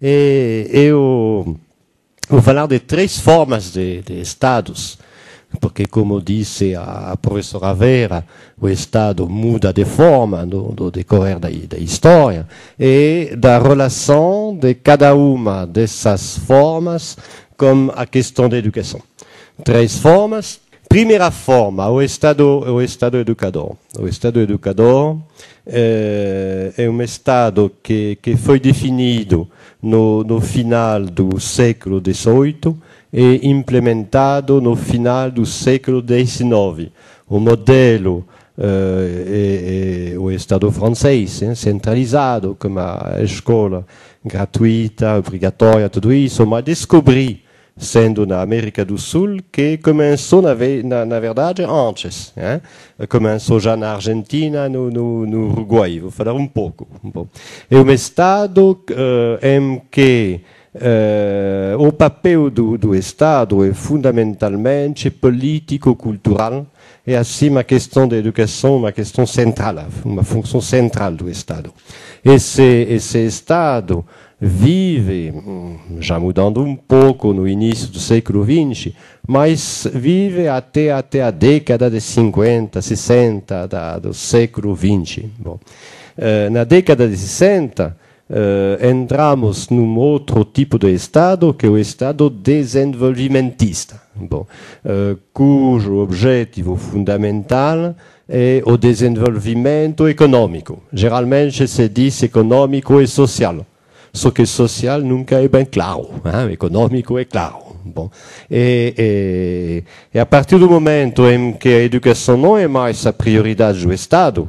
E eu vou falar de três formas de, de estados, porque, como disse a professora Vera, o Estado muda de forma no, no decorrer da, da história e da relação de cada uma dessas formas com a questão da educação. Três formas, Primeira forma, o Estado, o Estado educador. O Estado educador é, é um Estado que, que foi definido no, no final do século XVIII e implementado no final do século XIX. O modelo eh, é, é, o Estado francês, hein, centralizado, com a escola gratuita, obrigatória, tudo isso, mas descobri sendo na América do Sul, que começou, na, na, na verdade, antes. Hein? Começou já na Argentina, no, no, no, Uruguai. Vou falar um pouco. pouco. é um Estado uh, em que uh, o papel do, do Estado é fundamentalmente político-cultural é assim a questão da educação uma questão central, uma função central do Estado. Esse, esse Estado vive, hum, já mudando um pouco no início do século XX, mas vive até, até a década de 50, 60 da, do século XX. Bom, eh, na década de 60, eh, entramos num outro tipo de Estado, que é o Estado desenvolvimentista, bom, eh, cujo objetivo fundamental é o desenvolvimento econômico. Geralmente se diz econômico e social só que social nunca é bem claro, hein? Eh, econômico é claro. Bom, e, e, e a partir do momento em que a educação não é mais a prioridade do Estado,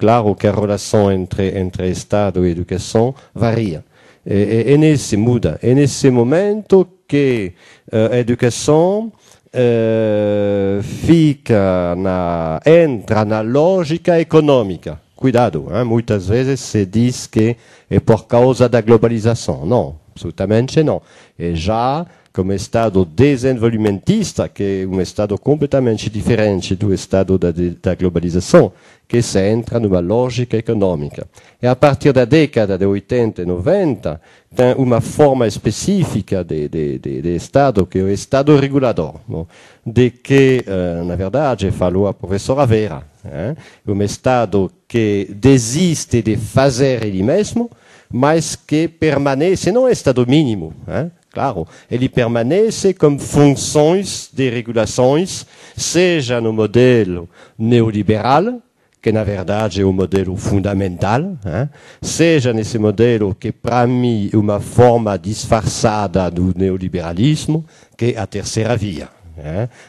claro que a relação entre, entre Estado e educação varia. E, e, e nesse muda. É nesse momento que uh, eh, a educação uh, eh, fica na, entra na lógica econômica cuidado, hein? muitas vezes se diz que é por causa da globalização. Não, absolutamente não. e é já como Estado desenvolvimentista, que é um Estado completamente diferente do Estado da, da globalização, que se entra numa lógica econômica. E é a partir da década de 80 e 90, tem uma forma específica de, de, de, de Estado, que é o Estado regulador, não? de que, eh, na verdade, falou a professora Vera, é? um Estado que desiste de fazer ele mesmo, mas que permanece, não é Estado mínimo, é? Claro, ele permanece como funções de regulações, seja no modelo neoliberal, que na verdade é o modelo fundamental, hein? seja nesse modelo que para mim é uma forma disfarçada do neoliberalismo, que é a terceira via.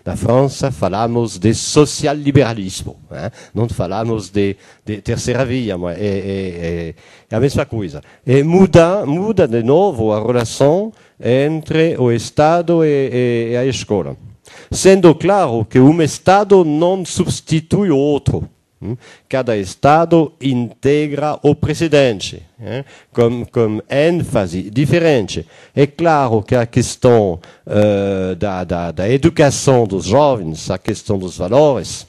Na França, falamos de social-liberalismo, não falamos de, de terceira via. É, é, a mesma coisa. E muda, muda de novo a relação entre o Estado e, e a escola. Sendo claro que um Estado não substitui o outro. Hum? Cada Estado integra o presidente, com, com ênfase diferente. É claro que a questão uh, da, da, da educação dos jovens, a questão dos valores,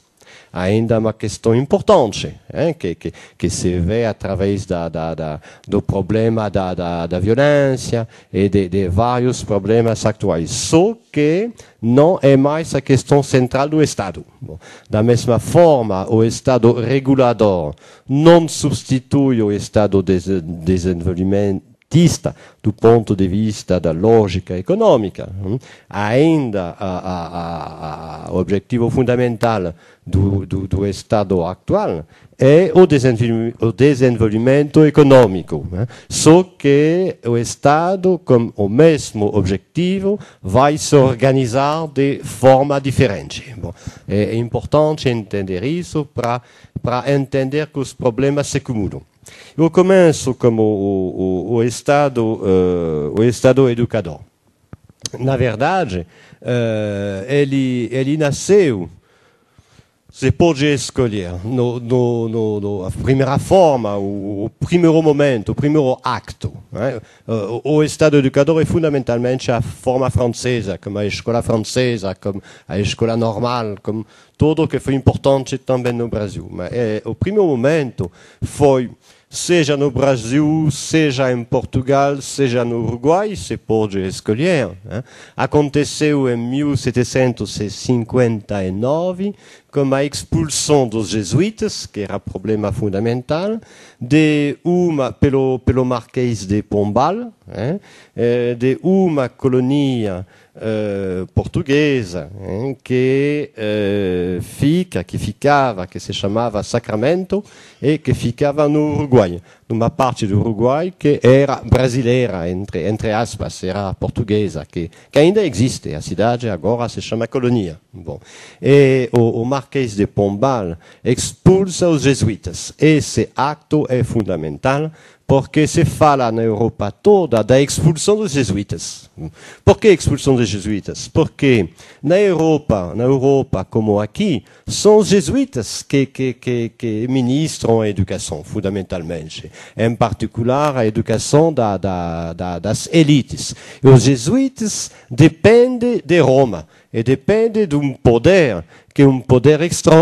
ainda é uma questão importante, hein? Que, que, que se vê através da, da, da do problema da, da, da violência e de, de, vários problemas atuais. Só que não é mais a questão central do Estado. Bom, da mesma forma, o Estado regulador não substitui o Estado de, desenvolvimento elitista do ponto de vista da lógica econômica. Hum, ainda o objetivo fundamental do, do, do, Estado atual é o desenvolvimento, o desenvolvimento econômico. Né? Só que o Estado, com o mesmo objetivo, vai se organizar de forma diferente. Bom, é importante entender isso para entender que os problemas se acumulam. Eu começo como o, o, o Estado, uh, o Estado educador. Na verdade, uh, ele, ele nasceu se pode escolher no, no, no, no a primeira forma, o, o, primeiro momento, o primeiro acto. Né? O, o, Estado educador é fundamentalmente a forma francesa, como a escola francesa, como a escola normal, como tudo o que foi importante também no Brasil. Mas é, o primeiro momento foi, seja no Brasil, seja em Portugal, seja no Uruguai, se pode escolher. Né? Aconteceu em 1759 como a expulsão dos jesuítas, que era problema fundamental, de uma pelo, pelo Marquês de Pombal, hein, eh, de uma colônia eh, portuguesa hein, que eh, fica, que ficava, que se chamava Sacramento e que ficava no Uruguai, numa parte do Uruguai que era brasileira, entre, entre aspas, era portuguesa, que, que ainda existe. A cidade agora se chama colônia. Bom, e o, o Mar Marquês de Pombal expulsa os jesuítas. Esse acto é fundamental porque se fala na Europa toda da expulsão dos jesuítas. Por que expulsão dos jesuítas? Porque na Europa, na Europa como aqui, são os jesuítas que, que, que, que ministram a educação, fundamentalmente. Em particular, a educação da, da, da, das elites. E os jesuítas dependem de Roma e depende de um poder, que é um poder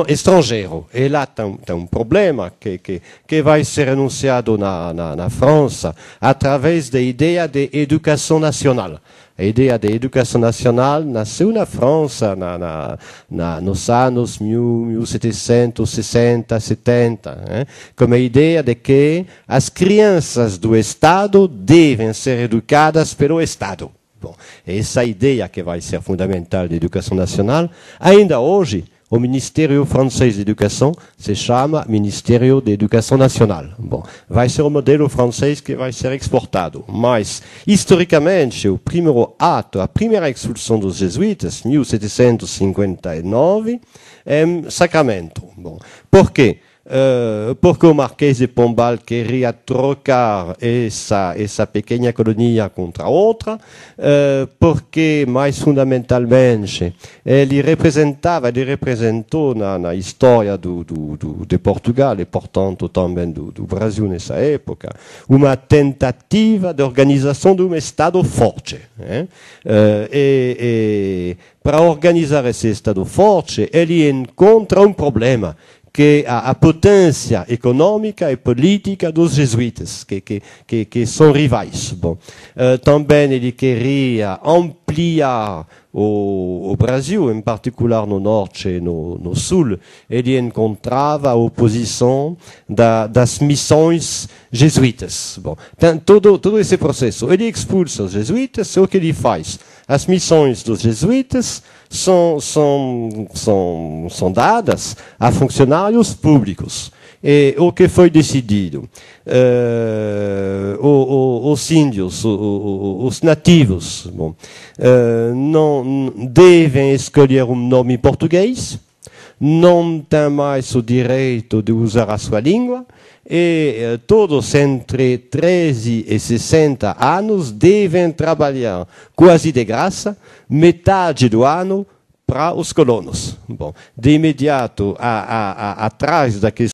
estrangeiro. E lá tem, tem um problema que, que, que vai ser enunciado na, na, na França através da ideia de educação nacional. A ideia de educação nacional nasceu na França na, na, na, nos anos 1760, 70, né? como a ideia de que as crianças do Estado devem ser educadas pelo Estado. Bom, é essa ideia que vai ser fundamental da educação nacional. Ainda hoje, o Ministério Francês de Educação se chama Ministério de Educação Nacional. Bom, vai ser o modelo francês que vai ser exportado. Mas, historicamente, o primeiro ato, a primeira expulsão dos jesuítas, 1759, é Sacramento. Bom, por quê? Porque eh, porque o Marquês de Pombal queria trocar essa, essa pequena colonia contra outra, uh, porque, mais fundamentalmente, ele representava, ele representou na, na história do, do, do, de Portugal e, portanto, também do, do Brasil nessa época, uma tentativa de organização de um Estado forte. Né? Uh, e, e para organizar esse Estado forte, ele encontra um problema que a, a potência econômica e política dos jesuítas, que, que, que, que são rivais. Bom, uh, também ele queria ampliar o, o, Brasil, em particular no norte e no, no sul, ele encontrava a oposição da, das missões jesuítas. Bom, tem todo, todo esse processo. Ele expulsa os jesuítas, é o que ele faz as missões dos jesuítas são, são, são, são dadas a funcionários públicos. E o que foi decidido? Uh, eh, os, os índios, os, os nativos, bom, uh, não devem escolher um nome português, não tem mais o direito de usar a sua língua e eh, todos entre 13 e 60 anos devem trabalhar quase de graça metade do ano para os colonos. Bom, de imediato, atrás da questão